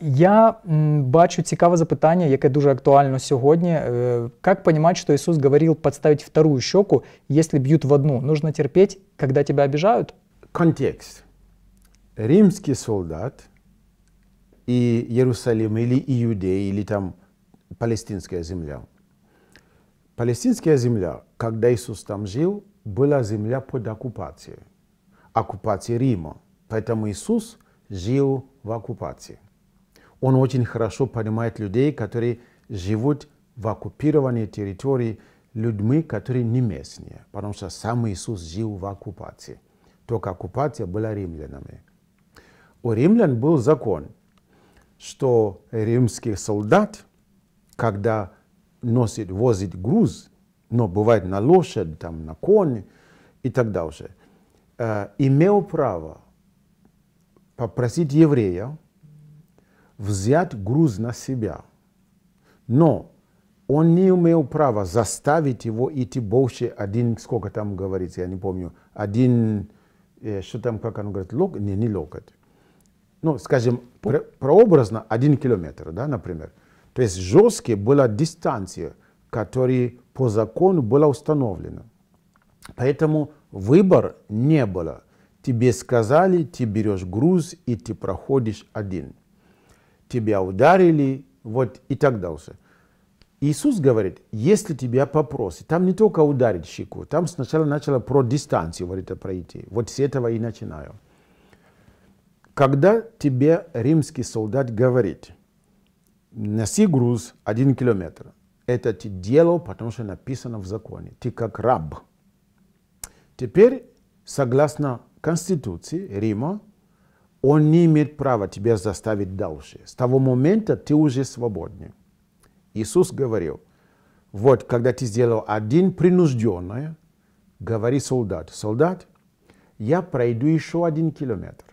Я бачу цікаве запитання, яке дуже актуально сьогодні. Як понимать, що Ісус говорив подставить вторую щоку, якщо б’ють в одну? Нужно терпеть, коли тебе обижают? Контекст. римський солдат и Иерусалим, или Иудея, или там палестинская земля. Палестинская земля, когда Иисус там жил, была земля под оккупацией. Оккупацией Рима. Поэтому Иисус жил в оккупации. Он очень хорошо понимает людей, которые живут в оккупированной территории, людьми, которые не местные, потому что сам Иисус жил в оккупации. Только оккупация была римлянами. У римлян был закон, что римский солдат, когда носит, возит груз, но бывает на лошадь, там, на конь и так далее, э, имел право попросить еврея взять груз на себя. Но он не имел права заставить его идти больше один, сколько там говорится, я не помню, один, э, что там, как он говорит, лок не, не локоть. Ну, скажем, про, прообразно один километр, да, например. То есть жесткие была дистанция, которая по закону была установлена. Поэтому выбор не было. Тебе сказали, ты берешь груз и ты проходишь один – тебя ударили, вот и так дальше. Иисус говорит, если тебя попросят, там не только ударить щеку, там сначала начало про дистанцию говорит, пройти. Вот с этого и начинаю. Когда тебе римский солдат говорит, носи груз один километр, это ты делал, потому что написано в законе, ты как раб. Теперь, согласно Конституции Рима, он не имеет права тебя заставить дальше. С того момента ты уже свободен. Иисус говорил, вот когда ты сделал один принужденное, говори солдат, солдат, я пройду еще один километр.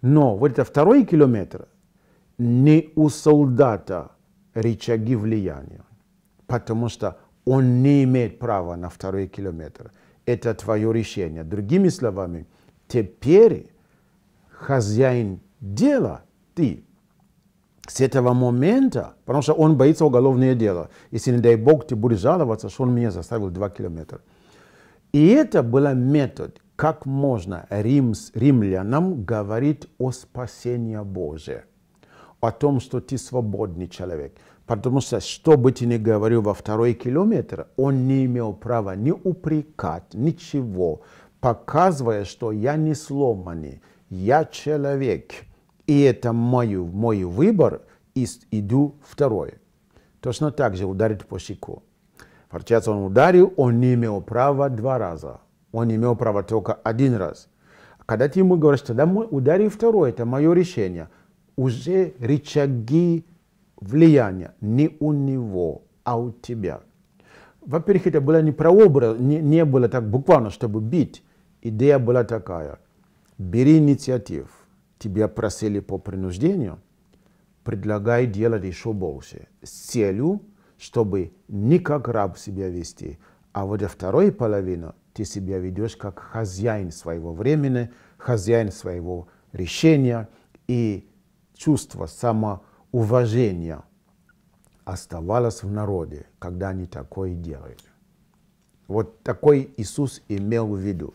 Но вот это второй километр не у солдата рычаги влияния, потому что он не имеет права на второй километр. Это твое решение. Другими словами, теперь хозяин дела ты с этого момента, потому что он боится уголовное дело. Если, не дай бог, ты будешь жаловаться, что он меня заставил 2 километра. И это был метод, как можно римс, римлянам говорить о спасении Божьем, о том, что ты свободный человек. Потому что, что бы ты ни говорил во второй километр, он не имел права ни упрекать, ничего, показывая, что я не сломанный, я человек, и это мой, мой выбор, и иду второе. Точно так же ударит по щеку. Получается, он ударил, он не имел права два раза. Он имел право только один раз. Когда ты ему говоришь, тогда мы ударим второе, это мое решение. Уже рычаги влияния не у него, а у тебя. Во-первых, это было не прообраз, не, не было так буквально, чтобы бить. Идея была такая – Бери инициатив. Тебя просили по принуждению. Предлагай делать еще больше. С целью, чтобы не как раб себя вести, а вот во второй половину ты себя ведешь как хозяин своего времени, хозяин своего решения и чувство самоуважения оставалось в народе, когда они такое делали. Вот такой Иисус имел в виду.